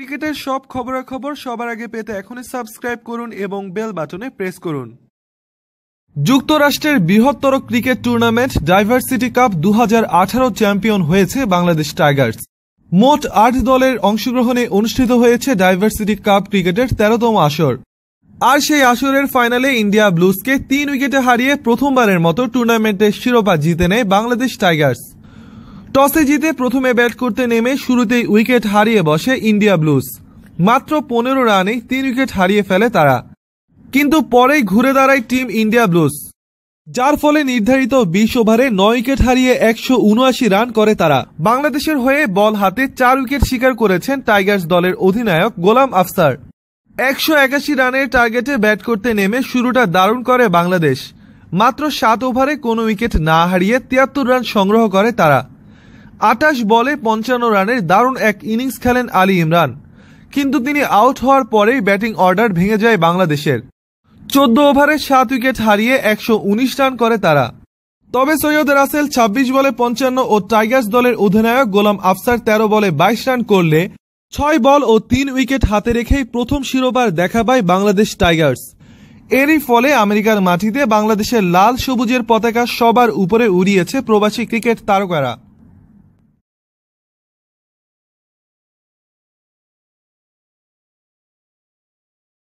ক্রিকেটের সব খবরাখবর সবার আগে পেতে এখনই সাবস্ক্রাইব করুন এবং বেল বাটনে প্রেস করুন যুক্তরাষ্ট্রের বৃহত্তর ক্রিকেট টুর্নামেন্ট ডাইভার্সিটি কাপ দু চ্যাম্পিয়ন হয়েছে বাংলাদেশ টাইগার্স মোট আট দলের অংশগ্রহণে অনুষ্ঠিত হয়েছে ডাইভার্সিটি কাপ ক্রিকেটের তেরোতম আসর আর সেই আসরের ফাইনালে ইন্ডিয়া ব্লুজকে তিন উইকেটে হারিয়ে প্রথমবারের মতো টুর্নামেন্টের শিরোপা জিতে নেয় বাংলাদেশ টাইগার্স টসে জিতে প্রথমে ব্যাট করতে নেমে শুরুতেই উইকেট হারিয়ে বসে ইন্ডিয়া ব্লুজ মাত্র পনেরো রানেই তিন উইকেট হারিয়ে ফেলে তারা কিন্তু পরেই ঘুরে দাঁড়ায় টিম ইন্ডিয়া ব্লুজ যার ফলে নির্ধারিত বিশ ওভারে নয় উইকেট হারিয়ে একশো উনআশি রান করে তারা বাংলাদেশের হয়ে বল হাতে চার উইকেট শিকার করেছেন টাইগার্স দলের অধিনায়ক গোলাম আফসার একশো একাশি রানের টার্গেটে ব্যাট করতে নেমে শুরুটা দারুণ করে বাংলাদেশ মাত্র সাত ওভারে কোনো উইকেট না হারিয়ে তিয়াত্তর রান সংগ্রহ করে তারা আটাশ বলে পঞ্চান্ন রানের দারুণ এক ইনিংস খেলেন আলী ইমরান কিন্তু তিনি আউট হওয়ার পরেই ব্যাটিং অর্ডার ভেঙে যায় বাংলাদেশের চোদ্দ ওভারে সাত উইকেট হারিয়ে একশো উনিশ রান করে তারা তবে সৈয়দ রাসেল ২৬ বলে পঞ্চান্ন ও টাইগার্স দলের অধিনায়ক গোলাম আফসার ১৩ বলে ২২ রান করলে ছয় বল ও তিন উইকেট হাতে রেখেই প্রথম শিরোপার দেখা পায় বাংলাদেশ টাইগার্স এরই ফলে আমেরিকার মাটিতে বাংলাদেশের লাল সবুজের পতাকা সবার উপরে উড়িয়েছে প্রবাসী ক্রিকেট তারকারা